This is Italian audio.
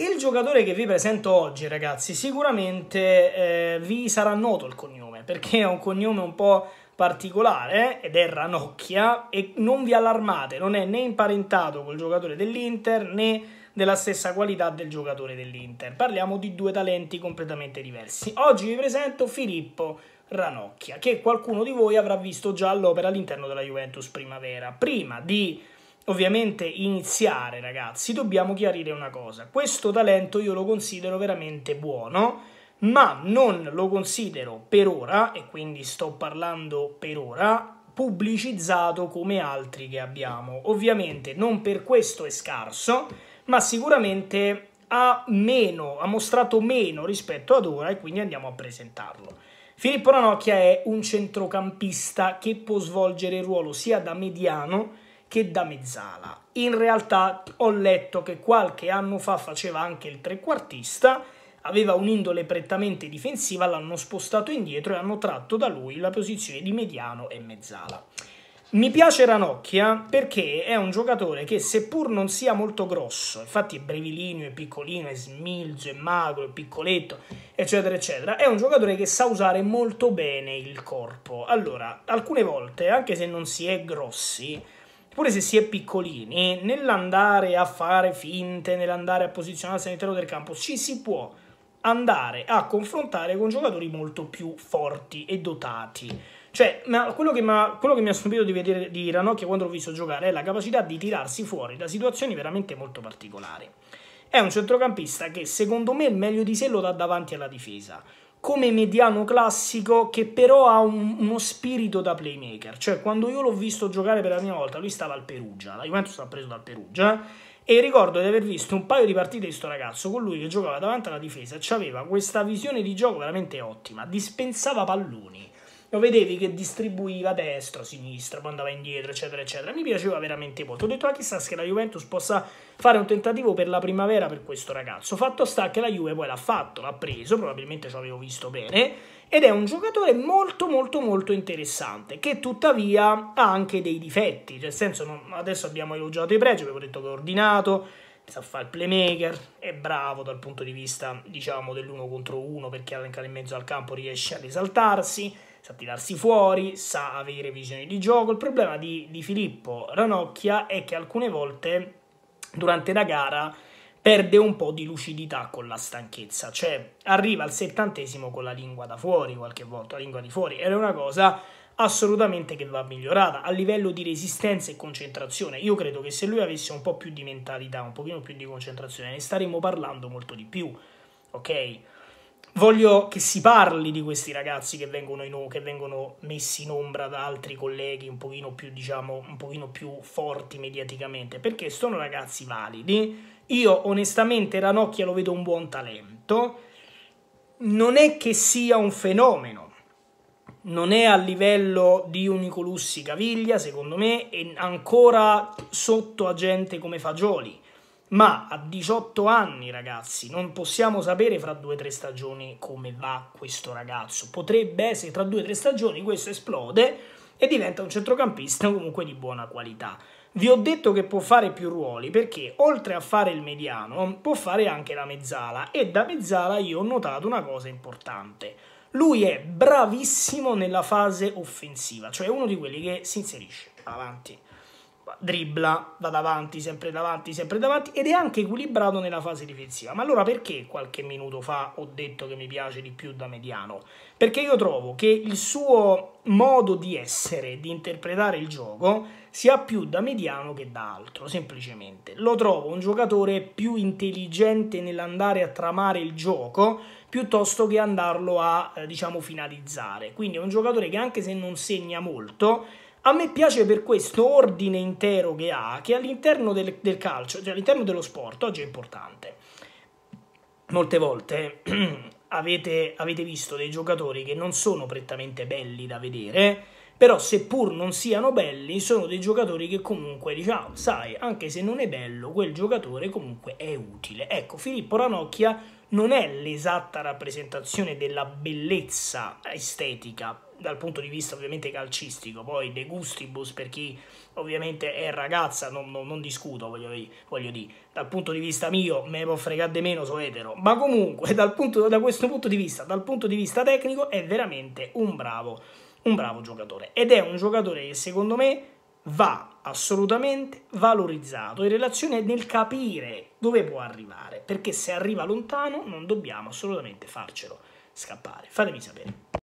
Il giocatore che vi presento oggi, ragazzi, sicuramente eh, vi sarà noto il cognome, perché è un cognome un po' particolare ed è Ranocchia e non vi allarmate, non è né imparentato col giocatore dell'Inter né della stessa qualità del giocatore dell'Inter. Parliamo di due talenti completamente diversi. Oggi vi presento Filippo Ranocchia, che qualcuno di voi avrà visto già all'opera all'interno della Juventus Primavera, prima di ovviamente iniziare, ragazzi, dobbiamo chiarire una cosa. Questo talento io lo considero veramente buono, ma non lo considero per ora, e quindi sto parlando per ora, pubblicizzato come altri che abbiamo. Ovviamente non per questo è scarso, ma sicuramente ha meno, ha mostrato meno rispetto ad ora e quindi andiamo a presentarlo. Filippo Ranocchia è un centrocampista che può svolgere il ruolo sia da mediano che da mezzala. In realtà ho letto che qualche anno fa faceva anche il trequartista, aveva un'indole prettamente difensiva, l'hanno spostato indietro e hanno tratto da lui la posizione di mediano e mezzala. Mi piace Ranocchia perché è un giocatore che seppur non sia molto grosso, infatti è brevilineo, è piccolino, è smilzo, è magro, è piccoletto, eccetera, eccetera, è un giocatore che sa usare molto bene il corpo. Allora, alcune volte, anche se non si è grossi, pure se si è piccolini, nell'andare a fare finte, nell'andare a posizionarsi all'interno del campo, ci si può andare a confrontare con giocatori molto più forti e dotati. Cioè, quello che, quello, che mi ha stupito di vedere di Ranocchia quando l'ho visto giocare è la capacità di tirarsi fuori da situazioni veramente molto particolari. È un centrocampista che secondo me il meglio di sé lo dà davanti alla difesa come mediano classico che però ha un, uno spirito da playmaker. Cioè, quando io l'ho visto giocare per la prima volta, lui stava al Perugia, la Juventus l'ha preso dal Perugia, e ricordo di aver visto un paio di partite di sto ragazzo con lui che giocava davanti alla difesa, aveva questa visione di gioco veramente ottima, dispensava palloni lo vedevi che distribuiva destra, sinistra, poi andava indietro, eccetera, eccetera. Mi piaceva veramente molto. Ho detto, ah, chissà se la Juventus possa fare un tentativo per la primavera per questo ragazzo. Fatto sta che la Juve poi l'ha fatto, l'ha preso, probabilmente ci avevo visto bene, ed è un giocatore molto, molto, molto interessante, che tuttavia ha anche dei difetti. Nel senso, non, adesso abbiamo elogiato i pregi, avevo detto che è ordinato, sa fare il playmaker, è bravo dal punto di vista, diciamo, dell'uno contro uno, perché in mezzo al campo riesce a risaltarsi sa tirarsi fuori, sa avere visioni di gioco. Il problema di, di Filippo Ranocchia è che alcune volte durante la gara perde un po' di lucidità con la stanchezza, cioè arriva al settantesimo con la lingua da fuori, qualche volta la lingua di fuori, ed è una cosa assolutamente che va migliorata a livello di resistenza e concentrazione. Io credo che se lui avesse un po' più di mentalità, un pochino più di concentrazione, ne staremmo parlando molto di più, ok? voglio che si parli di questi ragazzi che vengono, in, che vengono, messi in ombra da altri colleghi un pochino più, diciamo, un pochino più forti mediaticamente, perché sono ragazzi validi. Io onestamente Ranocchia lo vedo un buon talento. Non è che sia un fenomeno, non è a livello di un Nicolussi Caviglia, secondo me, e ancora sotto a gente come Fagioli ma a 18 anni ragazzi non possiamo sapere fra 2-3 stagioni come va questo ragazzo potrebbe essere tra 2-3 stagioni questo esplode e diventa un centrocampista comunque di buona qualità vi ho detto che può fare più ruoli perché oltre a fare il mediano può fare anche la mezzala e da mezzala io ho notato una cosa importante lui è bravissimo nella fase offensiva cioè uno di quelli che si inserisce avanti dribbla, va davanti, sempre davanti, sempre davanti ed è anche equilibrato nella fase difensiva. Ma allora perché qualche minuto fa ho detto che mi piace di più da mediano? Perché io trovo che il suo modo di essere, di interpretare il gioco, sia più da mediano che da altro, semplicemente. Lo trovo un giocatore più intelligente nell'andare a tramare il gioco piuttosto che andarlo a, eh, diciamo, finalizzare. Quindi è un giocatore che anche se non segna molto, a me piace per questo ordine intero che ha, che all'interno del, del calcio, cioè all'interno dello sport, oggi è importante. Molte volte avete, avete visto dei giocatori che non sono prettamente belli da vedere, però seppur non siano belli, sono dei giocatori che comunque, diciamo, sai, anche se non è bello, quel giocatore comunque è utile. Ecco, Filippo Ranocchia non è l'esatta rappresentazione della bellezza estetica dal punto di vista ovviamente calcistico, poi de gustibus per chi ovviamente è ragazza, non, non, non discuto, voglio, voglio, dire, dal punto di vista mio me può fregare di meno, so etero, ma comunque punto, da questo punto di vista, dal punto di vista tecnico è veramente un bravo, un bravo giocatore ed è un giocatore che secondo me va assolutamente valorizzato in relazione nel capire dove può arrivare, perché se arriva lontano non dobbiamo assolutamente farcelo scappare. Fatemi sapere.